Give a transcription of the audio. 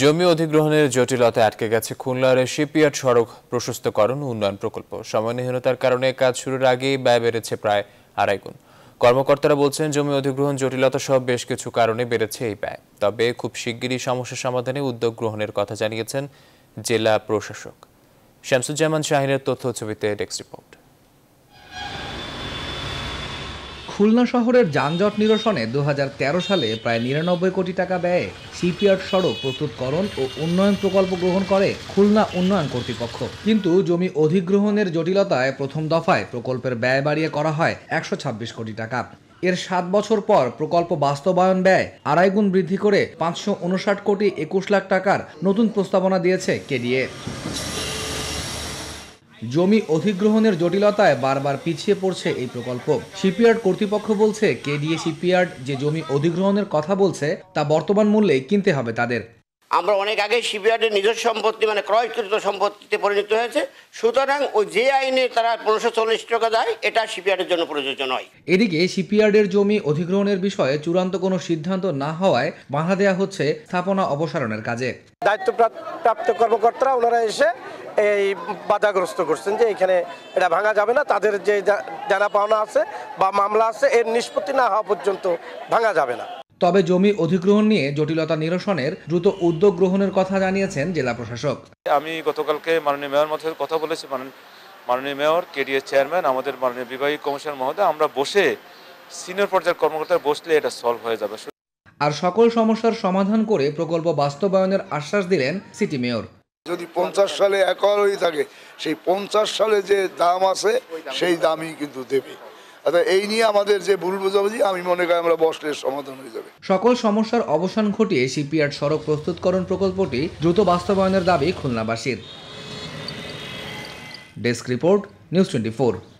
জমি অধিগ্রহণের জটিলতা আটকে গেছে খুলনার শিপইয়ার্ড সড়ক প্রশস্তকরণ উন্নয়ন প্রকল্প সময়হীনতার কারণে কাজ শুরুর আগেই ব্যয় বেড়েছে প্রায় আড়াই গুণ কর্মকর্তারা বলছেন জমি অধিগ্রহণ জটিলতা সহ বেশ কিছু কারণে বেড়েছে এই ব্যয় তবে খুব শিগগিরই সমস্যা সমাধানে উদ্যোগ গ্রহণের কথা জানিয়েছেন জেলা প্রশাসক শামসুজ্জামান শাহিনের তথ্য ছবিতে ডেস্ক রিপোর্ট খুলনা শহরের যানজট নিরসনে দু সালে প্রায় নিরানব্বই কোটি টাকা ব্যয়ে সিপিআর সড়ক প্রস্তুতকরণ ও উন্নয়ন প্রকল্প গ্রহণ করে খুলনা উন্নয়ন কর্তৃপক্ষ কিন্তু জমি অধিগ্রহণের জটিলতায় প্রথম দফায় প্রকল্পের ব্যয় বাড়িয়ে করা হয় একশো কোটি টাকা এর সাত বছর পর প্রকল্প বাস্তবায়ন ব্যয় আড়াই গুণ বৃদ্ধি করে পাঁচশো কোটি একুশ লাখ টাকার নতুন প্রস্তাবনা দিয়েছে কেডিএ জমি অধিগ্রহণের জটিলতায় বারবার পিছিয়ে পড়ছে এই প্রকল্প শিপইয়ার্ড কর্তৃপক্ষ বলছে কেডিএ শিপইয়ার্ড যে জমি অধিগ্রহণের কথা বলছে তা বর্তমান মূল্যে কিনতে হবে তাদের আমরা অনেক আগে শিবইয়ার্ডের নিজস্ব সম্পত্তি মানে ক্রয়কৃত সম্পত্তিতে পরিণত হয়েছে সুতরাং ওই যে আইনে তারা পনেরোশো চল্লিশ টাকা দেয় এটা শিপইয়ার্ডের জন্য প্রযোজ্য নয় এদিকে শিপইয়ার্ডের জমি অধিগ্রহণের বিষয়ে চূড়ান্ত কোনো সিদ্ধান্ত না হওয়ায় বাধা দেওয়া হচ্ছে স্থাপনা অপসারণের কাজে দায়িত্বপ্রাপ্ত কর্মকর্তারা ওনারা এসে এই বাধাগ্রস্ত করছেন যে এখানে এটা ভাঙা যাবে না তাদের যে জানা পাওনা আছে বা মামলা আছে এর নিষ্পত্তি না হওয়া পর্যন্ত ভাঙা যাবে না তবে জমি অধিগ্রহণ নিয়ে জটিলতা নিরসনের দ্রুত উদ্যোগ গ্রহণের কথা জানিয়েছেন জেলা প্রশাসক আমি গতকালকে মাননীয় মেয়র মধ্যে কথা বলেছি মাননীয় মেয়র কেডিএস চেয়ারম্যান আমাদের মাননীয় বিভাগীয় কমিশনার মহোদয় আমরা বসে সিনিয়র পর্যায়ের কর্মকর্তা বসলে এটা সলভ হয়ে যাবে আর সকল সমস্যার সমাধান করে প্রকল্প বাস্তবায়নের আশ্বাস দিলেন সিটি মেয়র যদি পঞ্চাশ সালে একই হয়ে থাকে সেই পঞ্চাশ সালে যে দাম আছে সেই দামই কিন্তু দেবে আচ্ছা, এই নিয়ে আমাদের যে ভুল বোঝাবুঝি আমি মনে করি আমরা বসলে সমাধান হয়ে যাবে সকল সমস্যার অবসান ঘটিয়ে শিপইয়ার্ড সড়ক প্রস্তুতকরণ প্রকল্পটি দ্রুত বাস্তবায়নের দাবি খুলনাবাসীর ডেস্ক রিপোর্ট নিউজ টোয়েন্টি